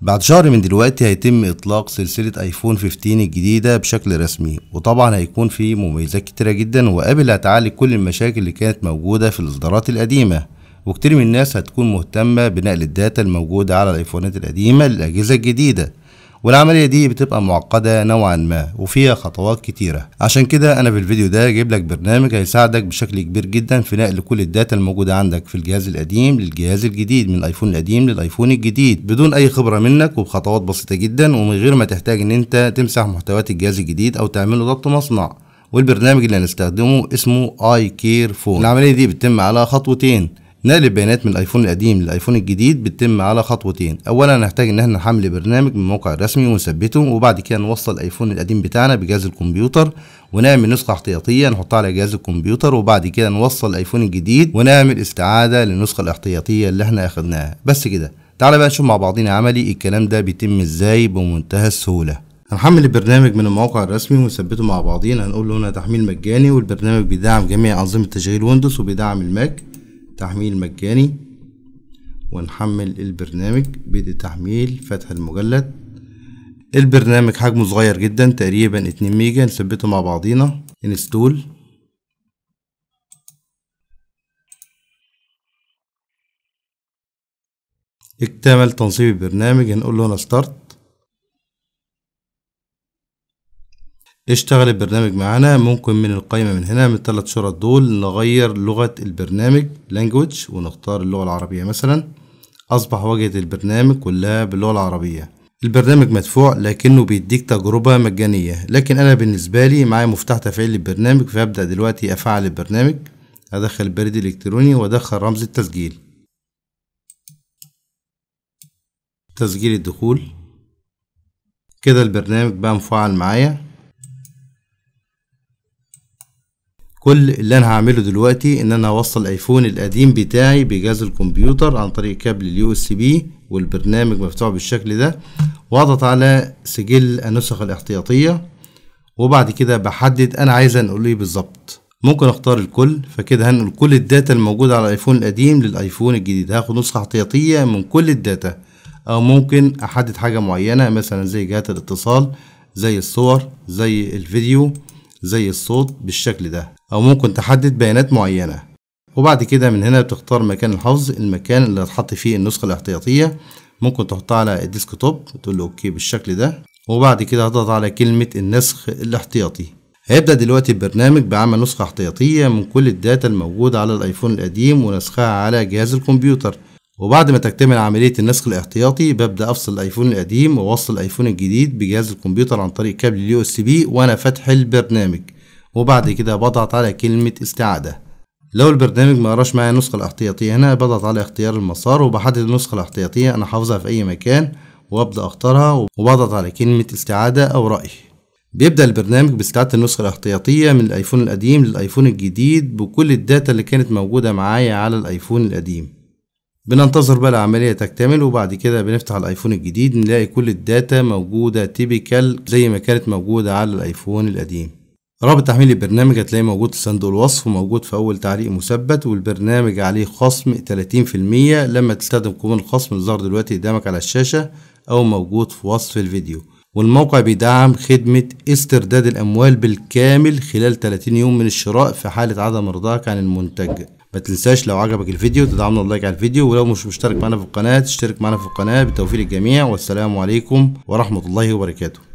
بعد شهر من دلوقتي هيتم اطلاق سلسلة ايفون 15 الجديدة بشكل رسمي وطبعا هيكون فيه مميزات كتيرة جدا وقابل هتعالج كل المشاكل اللي كانت موجودة في الاصدارات القديمة وكتير من الناس هتكون مهتمة بنقل الداتا الموجودة على الايفونات القديمة للاجهزة الجديدة والعملية دي بتبقى معقدة نوعا ما وفيها خطوات كتيرة عشان كده أنا في الفيديو ده جايب لك برنامج هيساعدك بشكل كبير جدا في نقل كل الداتا الموجودة عندك في الجهاز القديم للجهاز الجديد من الأيفون القديم للأيفون الجديد بدون أي خبرة منك وبخطوات بسيطة جدا ومن غير ما تحتاج إن أنت تمسح محتويات الجهاز الجديد أو تعمله ضبط مصنع والبرنامج اللي هنستخدمه اسمه اي كير فون العملية دي بتتم على خطوتين نقل البيانات من الايفون القديم للايفون الجديد بتتم على خطوتين اولا هنحتاج ان احنا نحمل برنامج من الموقع الرسمي ونثبته وبعد كده نوصل الايفون القديم بتاعنا بجهاز الكمبيوتر ونعمل نسخه احتياطيه نحطها على جهاز الكمبيوتر وبعد كده نوصل الايفون الجديد ونعمل استعاده للنسخه الاحتياطيه اللي احنا اخدناها بس كده تعالى بقى نشوف مع بعضينا عملي الكلام ده بيتم ازاي بمنتهى السهوله هنحمل البرنامج من الموقع الرسمي ونثبته مع بعضين هنقول له هنا تحميل مجاني والبرنامج بيدعم جميع انظمه تشغيل ويندوز وبيدعم الماك تحميل مجاني ونحمل البرنامج بدء تحميل فتح المجلد البرنامج حجمه صغير جدا تقريبا 2 ميجا نثبته مع بعضينا انستول اكتمل تنصيب البرنامج هنقول له هنا ستارت اشتغل البرنامج معانا ممكن من القائمة من هنا من الثلاث شرط دول نغير لغة البرنامج language ونختار اللغة العربية مثلا أصبح واجهة البرنامج كلها باللغة العربية البرنامج مدفوع لكنه بيديك تجربة مجانية لكن أنا بالنسبة لي معايا مفتاح تفعيل البرنامج فأبدأ دلوقتي أفعل البرنامج أدخل البريد الإلكتروني وأدخل رمز التسجيل تسجيل الدخول كده البرنامج بقى مفعل معايا كل اللي انا هعمله دلوقتي ان انا هوصل الايفون القديم بتاعي بجهاز الكمبيوتر عن طريق كابل اليو اس بي والبرنامج مفتوح بالشكل ده واضغط على سجل النسخ الاحتياطية وبعد كده بحدد انا عايز انقل ايه بالظبط ممكن اختار الكل فكده هنقل كل الداتا الموجودة على الايفون القديم للايفون الجديد هاخد نسخة احتياطية من كل الداتا او ممكن احدد حاجة معينة مثلا زي جهات الاتصال زي الصور زي الفيديو زي الصوت بالشكل ده أو ممكن تحدد بيانات معينة وبعد كده من هنا بتختار مكان الحفظ المكان اللي هتحط فيه النسخة الاحتياطية ممكن تحطها على الديسك توب وتقول له اوكي بالشكل ده وبعد كده هضغط على كلمة النسخ الاحتياطي هيبدأ دلوقتي البرنامج بعمل نسخة احتياطية من كل الداتا الموجودة على الايفون القديم ونسخها على جهاز الكمبيوتر وبعد ما تكتمل عملية النسخ الاحتياطي ببدأ أفصل الأيفون القديم وأوصل الأيفون الجديد بجهاز الكمبيوتر عن طريق كابل اليو اس بي وأنا فاتح البرنامج وبعد كده بضغط على كلمة استعادة لو البرنامج ما قراش معايا النسخة الاحتياطية هنا بضغط على اختيار المسار وبحدد النسخة الاحتياطية أنا حافظها في أي مكان وأبدأ أختارها وبضغط على كلمة استعادة أو رأي بيبدأ البرنامج باستعادة النسخة الاحتياطية من الأيفون القديم للأيفون الجديد بكل الداتا اللي كانت موجودة معايا على الأيفون القديم بننتظر بقى العملية تكتمل وبعد كده بنفتح الايفون الجديد نلاقي كل الداتا موجودة تيبيكال زي ما كانت موجودة على الايفون القديم رابط تحميل البرنامج هتلاقيه موجود في صندوق الوصف وموجود في اول تعليق مثبت والبرنامج عليه خصم 30% لما تستخدم كومون الخصم ظهر دلوقتي قدامك على الشاشة او موجود في وصف الفيديو والموقع بيدعم خدمة استرداد الأموال بالكامل خلال 30 يوم من الشراء في حالة عدم رضاك عن المنتج تنساش لو عجبك الفيديو تدعمنا لايك على الفيديو ولو مش مشترك معانا في القناة تشترك معانا في القناة بالتوفيق للجميع والسلام عليكم ورحمة الله وبركاته